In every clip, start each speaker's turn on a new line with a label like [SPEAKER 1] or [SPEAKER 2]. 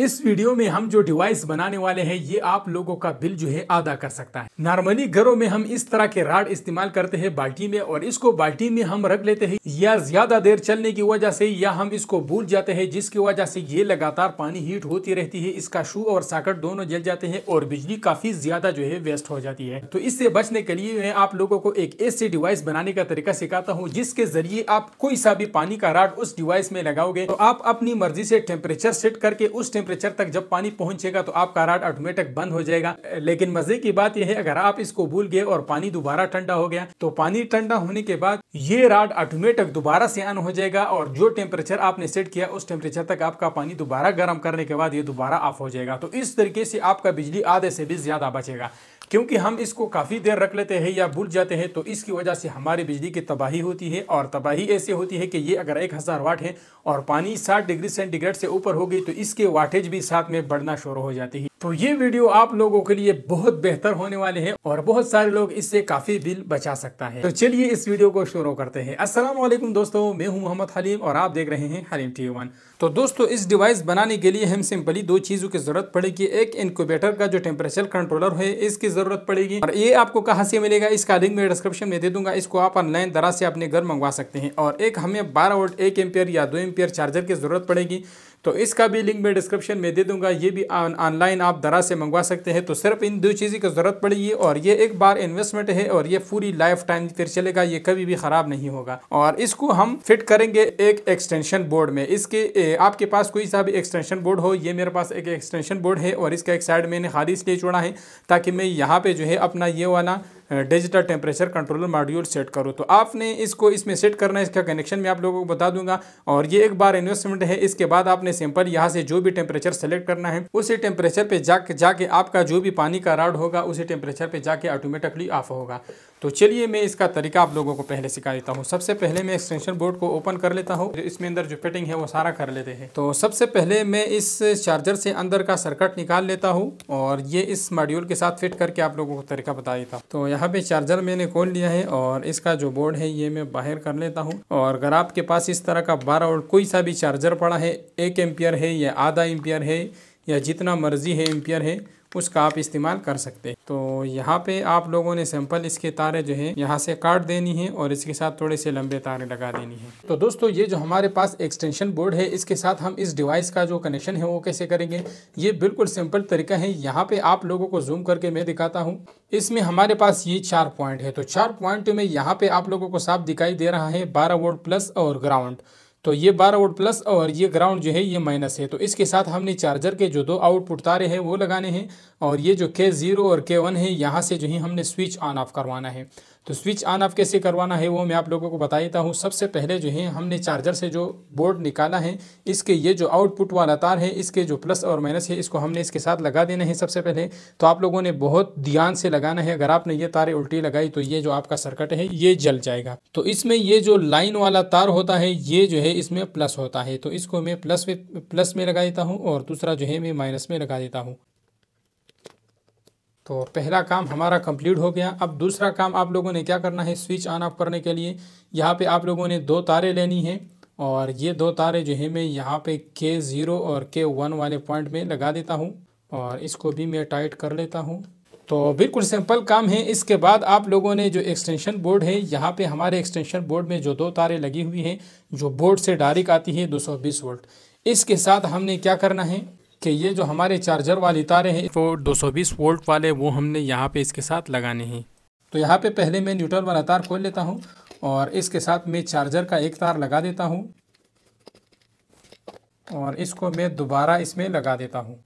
[SPEAKER 1] इस वीडियो में हम जो डिवाइस बनाने वाले हैं ये आप लोगों का बिल जो है आदा कर सकता है नॉर्मली घरों में हम इस तरह के राड इस्तेमाल करते हैं बाल्टी में और इसको बाल्टी में हम रख लेते हैं या ज्यादा देर चलने की वजह से या हम इसको भूल जाते हैं जिसकी वजह से ये लगातार पानी हीट होती रहती है इसका शू और साकट दोनों जल जाते हैं और बिजली काफी ज्यादा जो है वेस्ट हो जाती है तो इससे बचने के लिए मैं आप लोगों को एक ऐसे डिवाइस बनाने का तरीका सिखाता हूँ जिसके जरिए आप कोई सा भी पानी का राड उस डिवाइस में लगाओगे तो आप अपनी मर्जी से टेम्परेचर सेट करके उस टेम्परेचर तक जब पानी पहुंचेगा तो आपका राड ऑटोमेटिक बंद हो जाएगा लेकिन मजे की बात यह है अगर आप इसको भूल गए और पानी दोबारा ठंडा हो गया तो पानी ठंडा होने के बाद ये राड ऑटोमेटिक दोबारा से ऑन हो जाएगा और जो टेम्परेचर आपने सेट किया उस टेम्परेचर तक आपका पानी दोबारा गर्म करने के बाद ये दोबारा ऑफ हो जाएगा तो इस तरीके से आपका बिजली आधे से भी ज्यादा बचेगा क्योंकि हम इसको काफ़ी देर रख लेते हैं या भूल जाते हैं तो इसकी वजह से हमारी बिजली की तबाही होती है और तबाही ऐसे होती है कि ये अगर एक हज़ार वाट है और पानी साठ डिग्री सेंटीग्रेड से ऊपर हो गई तो इसके वाटेज भी साथ में बढ़ना शुरू हो जाती है तो ये वीडियो आप लोगों के लिए बहुत बेहतर होने वाले हैं और बहुत सारे लोग इससे काफ़ी बिल बचा सकता है तो चलिए इस वीडियो को शुरू करते हैं असलम दोस्तों मैं हूँ मोहम्मद हलीम और आप देख रहे हैं हलीम टी वन तो दोस्तों इस डिवाइस बनाने के लिए हम सिंपली दो चीज़ों की ज़रूरत पड़ेगी एक इनक्यूबेटर का जो टेम्परेचर कंट्रोलर है इसकी ज़रूरत पड़ेगी और ये आपको कहाँ से मिलेगा इसका लिंक मैं डिस्क्रिप्शन में दे दूंगा इसको आप ऑनलाइन दराज से अपने घर मंगवा सकते हैं और एक हमें बारह वोल्ट एक एम्पियर या दो एम्पियर चार्जर की ज़रूरत पड़ेगी तो इसका भी लिंक मैं डिस्क्रिप्शन में दे दूंगा ये भी ऑनलाइन आप दरा से मंगवा सकते हैं तो सिर्फ इन दो चीज़ों की ज़रूरत पड़ेगी और ये एक बार इन्वेस्टमेंट है और ये पूरी लाइफ टाइम फिर चलेगा ये कभी भी ख़राब नहीं होगा और इसको हम फिट करेंगे एक एक्सटेंशन बोर्ड में इसके ए, आपके पास कोई सा भी एक्सटेंशन बोर्ड हो ये मेरे पास एक एक्सटेंशन बोर्ड है और इसका एक साइड मैंने खाली इसलिए छोड़ा है ताकि मैं यहाँ पर जो है अपना ये वाला digital temperature controller module set करो तो आपने इसको इसमें सेट करना है इसका कनेक्शन मैं आप लोगों को बता दूंगा और ये एक बार इन्वेस्टमेंट है इसके बाद आपने सिंपल यहाँ से जो भी टेम्परेचर सेलेक्ट करना है उसी टेम्परेचर पर जाके जाके आपका जो भी पानी का राड होगा उसी टेम्परेचर पर जाके ऑटोमेटिकली ऑफ होगा तो चलिए मैं इसका तरीका आप लोगों को पहले सिखा देता हूँ सबसे पहले मैं एक्सटेंशन बोर्ड को ओपन कर लेता हूँ इसमें अंदर जो फिटिंग है वो सारा कर लेते हैं तो सबसे पहले मैं इस चार्जर से अंदर का सर्कट निकाल लेता हूँ और ये इस मॉड्यूल के साथ फिट करके आप लोगों को तरीका बता देता हूँ तो यहाँ पे चार्जर मैंने खोल लिया है और इसका जो बोर्ड है ये मैं बाहर कर लेता हूँ और अगर आपके पास इस तरह का बारह वोल्ट कोई सा भी चार्जर पड़ा है एक एम्पियर है या आधा एम्पियर है या जितना मर्जी है एम्पियर है उसका आप इस्तेमाल कर सकते हैं तो यहाँ पे आप लोगों ने सैंपल इसके तारे जो है यहाँ से काट देनी है और इसके साथ थोड़े से लंबे तारे लगा देनी है तो दोस्तों ये जो हमारे पास एक्सटेंशन बोर्ड है इसके साथ हम इस डिवाइस का जो कनेक्शन है वो कैसे करेंगे ये बिल्कुल सिंपल तरीका है यहाँ पे आप लोगों को जूम करके मैं दिखाता हूँ इसमें हमारे पास ये चार पॉइंट है तो चार पॉइंट में यहाँ पे आप लोगों को साफ दिखाई दे रहा है बारह वोल्ट प्लस और ग्राउंड तो ये बारह वोल्ट प्लस और ये ग्राउंड जो है ये माइनस है तो इसके साथ हमने चार्जर के जो दो आउटपुट तारे हैं वो लगाने हैं और ये जो के ज़ीरो और के वन है यहाँ से जो है हमने स्विच ऑन ऑफ करवाना है तो स्विच ऑन ऑफ कैसे करवाना है वो मैं आप लोगों को बता देता हूँ सबसे पहले जो है हमने चार्जर से जो बोर्ड निकाला है इसके ये जो आउटपुट वाला तार है इसके जो प्लस और माइनस है इसको हमने इसके साथ लगा देना है सबसे पहले तो आप लोगों ने बहुत ध्यान से लगाना है अगर आपने ये तारें उल्टी लगाई तो ये जो आपका सर्कट है ये जल जाएगा तो इसमें ये जो लाइन वाला तार होता है ये जो है इसमें प्लस होता है तो इसको मैं प्लस में प्लस में लगा देता हूँ और दूसरा जो है मैं माइनस में लगा देता हूँ तो पहला काम हमारा कंप्लीट हो गया अब दूसरा काम आप लोगों ने क्या करना है स्विच ऑन ऑफ करने के लिए यहाँ पे आप लोगों ने दो तारे लेनी है और ये दो तारे जो है मैं यहाँ पे के ज़ीरो और के वन वाले पॉइंट में लगा देता हूँ और इसको भी मैं टाइट कर लेता हूँ तो बिल्कुल सिंपल काम है इसके बाद आप लोगों ने जो एक्सटेंशन बोर्ड है यहाँ पे हमारे एक्सटेंशन बोर्ड में जो दो तारे लगी हुई हैं जो बोर्ड से डायरेक्ट आती है 220 वोल्ट इसके साथ हमने क्या करना है कि ये जो हमारे चार्जर वाले तारे हैं वो 220 वोल्ट वाले वो हमने यहाँ पे इसके साथ लगाने हैं तो यहाँ पे पहले मैं न्यूट्रल वाला तार खोल लेता हूँ और इसके साथ मैं चार्जर का एक तार लगा देता हूँ और इसको मैं दोबारा इसमें लगा देता हूँ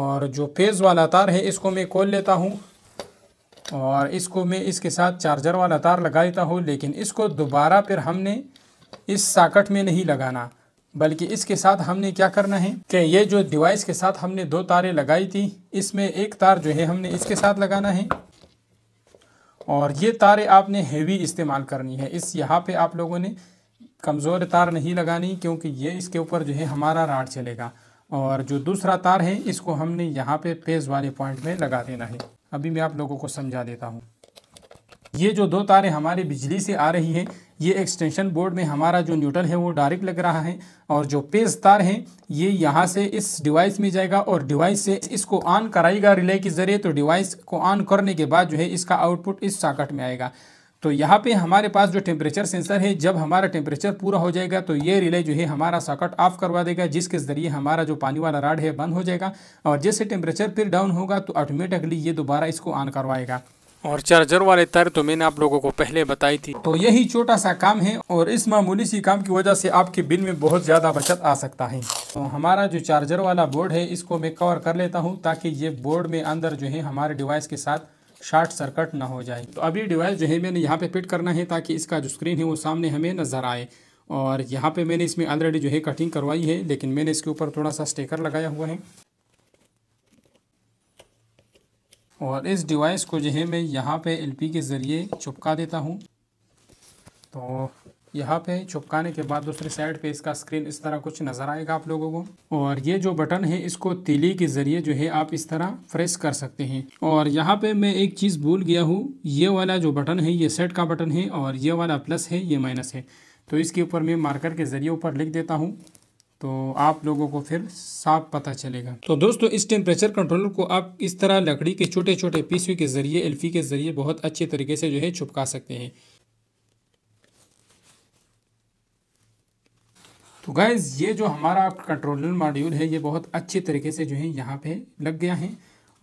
[SPEAKER 1] और जो फेज़ वाला तार है इसको मैं खोल लेता हूँ और इसको मैं इसके साथ चार्जर वाला तार लगा देता हूँ लेकिन इसको दोबारा फिर हमने इस साकट में नहीं लगाना बल्कि इसके साथ हमने क्या करना है कि ये जो डिवाइस के साथ हमने दो तारें लगाई थी इसमें एक तार जो है हमने इसके साथ लगाना है और ये तारें आपने हेवी इस्तेमाल करनी है इस यहाँ पे आप लोगों ने कमज़ोर तार नहीं लगानी क्योंकि ये इसके ऊपर जो है हमारा राड चलेगा और जो दूसरा तार है इसको हमने यहाँ पे पेज वाले पॉइंट में लगा देना है अभी मैं आप लोगों को समझा देता हूँ ये जो दो तारे हमारे बिजली से आ रही हैं ये एक्सटेंशन बोर्ड में हमारा जो न्यूट्रल है वो डायरेक्ट लग रहा है और जो पेज तार है ये यहाँ से इस डिवाइस में जाएगा और डिवाइस से इसको ऑन कराएगा रिले के ज़रिए तो डिवाइस को ऑन करने के बाद जो है इसका आउटपुट इस साकट में आएगा तो यहाँ पे हमारे पास जो टेम्परेचर सेंसर है जब हमारा टेम्परेचर पूरा हो जाएगा तो ये रिले जो है हमारा सॉकट ऑफ करवा देगा जिसके ज़रिए हमारा जो पानी वाला राड है बंद हो जाएगा और जैसे टेम्परेचर फिर डाउन होगा तो ऑटोमेटिकली ये दोबारा इसको ऑन करवाएगा और चार्जर वाले तार तो मैंने आप लोगों को पहले बताई थी तो यही छोटा सा काम है और इस मामूली सी काम की वजह से आपके बिल में बहुत ज़्यादा बचत आ सकता है तो हमारा जो चार्जर वाला बोर्ड है इसको मैं कवर कर लेता हूँ ताकि ये बोर्ड में अंदर जो है हमारे डिवाइस के साथ शॉर्ट सर्कट ना हो जाए तो अभी डिवाइस जो है मैंने यहाँ पे फिट करना है ताकि इसका जो स्क्रीन है वो सामने हमें नज़र आए और यहाँ पे मैंने इसमें ऑलरेडी जो है कटिंग करवाई है लेकिन मैंने इसके ऊपर थोड़ा सा स्टेकर लगाया हुआ है और इस डिवाइस को जो है मैं यहाँ पे एलपी के ज़रिए चुपका देता हूँ तो यहाँ पे चुपकाने के बाद दूसरी साइड पे इसका स्क्रीन इस तरह कुछ नज़र आएगा आप लोगों को और ये जो बटन है इसको तीली के ज़रिए जो है आप इस तरह प्रेस कर सकते हैं और यहाँ पे मैं एक चीज़ भूल गया हूँ ये वाला जो बटन है ये सेट का बटन है और ये वाला प्लस है ये माइनस है तो इसके ऊपर मैं मार्कर के ज़रिए ऊपर लिख देता हूँ तो आप लोगों को फिर साफ पता चलेगा तो दोस्तों इस टेम्परेचर कंट्रोलर को आप इस तरह लकड़ी के छोटे छोटे पीसवी के ज़रिए एल्फी के ज़रिए बहुत अच्छे तरीके से जो है छुपका सकते हैं तो गैज़ ये जो हमारा कंट्रोलर मॉड्यूल है ये बहुत अच्छे तरीके से जो है यहाँ पे लग गया है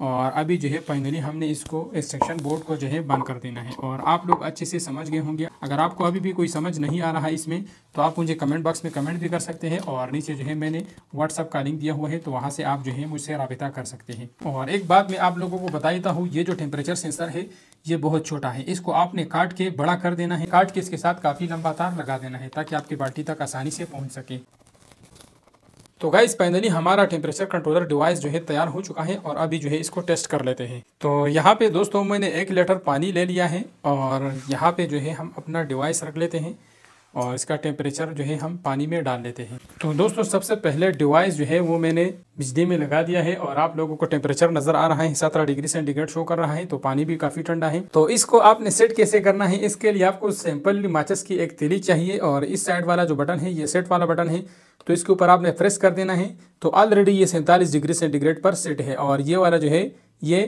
[SPEAKER 1] और अभी जो है फाइनली हमने इसको एक्सट्रैक्शन बोर्ड को जो है बंद कर देना है और आप लोग अच्छे से समझ गए होंगे अगर आपको अभी भी कोई समझ नहीं आ रहा है इसमें तो आप मुझे कमेंट बॉक्स में कमेंट भी कर सकते हैं और नीचे जो है मैंने व्हाट्सअप का लिंक दिया हुआ है तो वहाँ से आप जो है मुझसे रबिता कर सकते हैं और एक बात मैं आप लोगों को बता देता हूँ ये जो टेम्परेचर सेंसर है ये बहुत छोटा है इसको आपने काट के बड़ा कर देना है काट के इसके साथ काफ़ी लंबा तार लगा देना है ताकि आपकी बाल्टी तक आसानी से पहुँच सके तो गाइस फाइनली हमारा टेम्परेचर कंट्रोलर डिवाइस जो है तैयार हो चुका है और अभी जो है इसको टेस्ट कर लेते हैं तो यहाँ पे दोस्तों मैंने एक लीटर पानी ले लिया है और यहाँ पे जो है हम अपना डिवाइस रख लेते हैं और इसका टेम्परेचर जो है हम पानी में डाल लेते हैं तो दोस्तों सबसे पहले डिवाइस जो है वो मैंने बिजली में लगा दिया है और आप लोगों को टेम्परेचर नज़र आ रहा है सत्रह डिग्री सेंटीग्रेड शो कर रहा है तो पानी भी काफ़ी ठंडा है तो इसको आपने सेट कैसे करना है इसके लिए आपको सैम्पल माचिस की एक तेली चाहिए और इस साइड वाला जो बटन है ये सेट वाला बटन है तो इसके ऊपर आपने प्रेस कर देना है तो ऑलरेडी ये सैंतालीस डिग्री सेंटीग्रेड पर सेट है और ये वाला जो है ये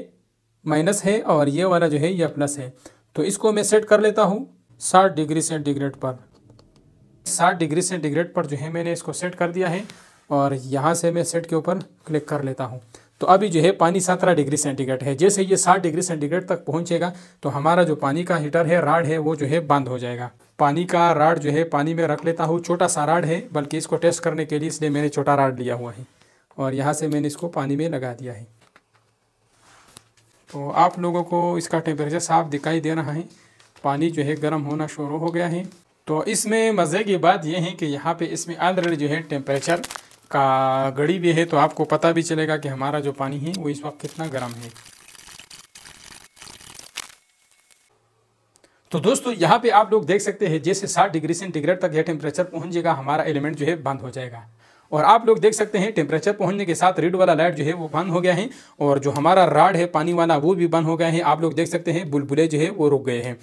[SPEAKER 1] माइनस है और ये वाला जो है ये प्लस है तो इसको मैं सेट कर लेता हूँ साठ डिग्री सेंटीग्रेड पर साठ डिग्री सेंटीग्रेड पर जो है मैंने इसको सेट कर दिया है और यहाँ से मैं सेट के ऊपर क्लिक कर लेता हूँ तो अभी जो है पानी सत्रह डिग्री सेंटीग्रेड है जैसे ये साठ डिग्री सेंटीग्रेड तक पहुँचेगा तो हमारा जो पानी का हीटर है राड है वो जो है बंद हो जाएगा पानी का राड जो है पानी में रख लेता हूँ छोटा सा राड है बल्कि इसको टेस्ट करने के लिए इसलिए मैंने छोटा राड लिया हुआ है और यहाँ से मैंने इसको पानी में लगा दिया है तो आप लोगों को इसका टेम्परेचर साफ दिखाई दे रहा है पानी जो है गर्म होना शुरू हो गया है तो इसमें मज़े की बात यह है कि यहाँ पे इसमें आंद्रेड जो है टेम्परेचर का घड़ी भी है तो आपको पता भी चलेगा कि हमारा जो पानी है वो इस वक्त कितना गर्म है तो दोस्तों यहाँ पे आप लोग देख सकते हैं जैसे 60 डिग्री सेंटीग्रेड तक यह टेम्परेचर पहुंचेगा जाएगा हमारा एलिमेंट जो है बंद हो जाएगा और आप लोग देख सकते हैं टेम्परेचर पहुंचने के साथ रेड वाला लाइट जो है वो बंद हो गया है और जो हमारा राड है पानी वाला वो भी बंद हो गया है आप लोग देख सकते हैं बुलबुले जो है वो रुक गए हैं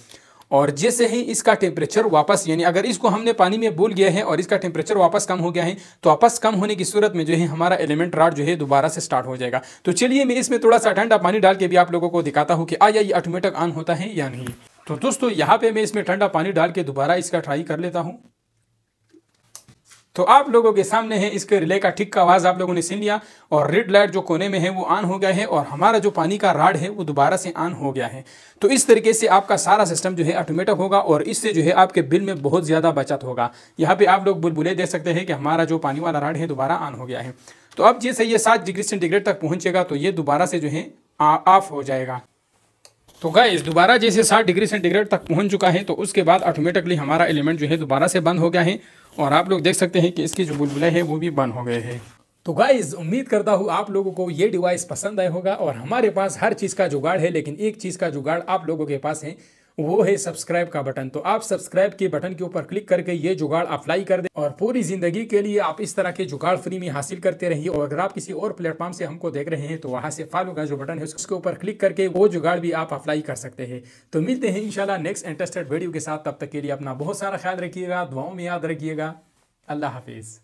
[SPEAKER 1] और जैसे ही इसका टेम्परेचर वापस यानी अगर इसको हमने पानी में बोल गया है और इसका टेम्परेचर वापस कम हो गया है तो वापस कम होने की सूरत में जो है हमारा एलिमेंट राड जो है दोबारा से स्टार्ट हो जाएगा तो चलिए मैं इसमें थोड़ा सा ठंडा पानी डाल के भी आप लोगों को दिखाता हूँ कि आया ये ऑटोमेटिक ऑन होता है या नहीं तो दोस्तों यहाँ पे मैं इसमें ठंडा पानी डाल के दोबारा इसका ट्राई कर लेता हूँ तो आप लोगों के सामने है इसके रिले का ठीक का आवाज़ आप लोगों ने सुन लिया और रेड लाइट जो कोने में है वो ऑन हो गया है और हमारा जो पानी का राड है वो दोबारा से ऑन हो गया है तो इस तरीके से आपका सारा सिस्टम जो है ऑटोमेटिक होगा और इससे जो है आपके बिल में बहुत ज़्यादा बचत होगा यहाँ पे आप लोग बुलबुले देख सकते हैं कि हमारा जो पानी वाला राड है दोबारा ऑन हो गया है तो अब जैसे ये सात डिग्री सेंटीग्रेड तक पहुंचेगा तो ये दोबारा से जो है ऑफ हो जाएगा तो गाइस दोबारा जैसे 60 डिग्री सेंटीग्रेड तक पहुंच चुका है तो उसके बाद ऑटोमेटिकली हमारा एलिमेंट जो है दोबारा से बंद हो गया है और आप लोग देख सकते हैं कि इसकी जो बुलबुलें हैं वो भी बंद हो गए हैं तो गाइज उम्मीद करता हूँ आप लोगों को ये डिवाइस पसंद आया होगा और हमारे पास हर चीज़ का जुगाड़ है लेकिन एक चीज़ का जुगाड़ आप लोगों के पास है वो है सब्सक्राइब का बटन तो आप सब्सक्राइब के बटन के ऊपर क्लिक करके ये जुगाड़ अप्लाई कर दे और पूरी जिंदगी के लिए आप इस तरह के जुगाड़ फ्री में हासिल करते रहिए और अगर आप किसी और प्लेटफॉर्म से हमको देख रहे हैं तो वहां से फॉलो का जो बटन है उसके ऊपर क्लिक करके वो जुगाड़ भी आप अप्लाई कर सकते हैं तो मिलते हैं इनशाला नेक्स्ट इंटरेस्टेड वीडियो के साथ तब तक के लिए अपना बहुत सारा ख्याल रखिएगा दुआओं में याद रखिएगा अल्लाह हाफिज़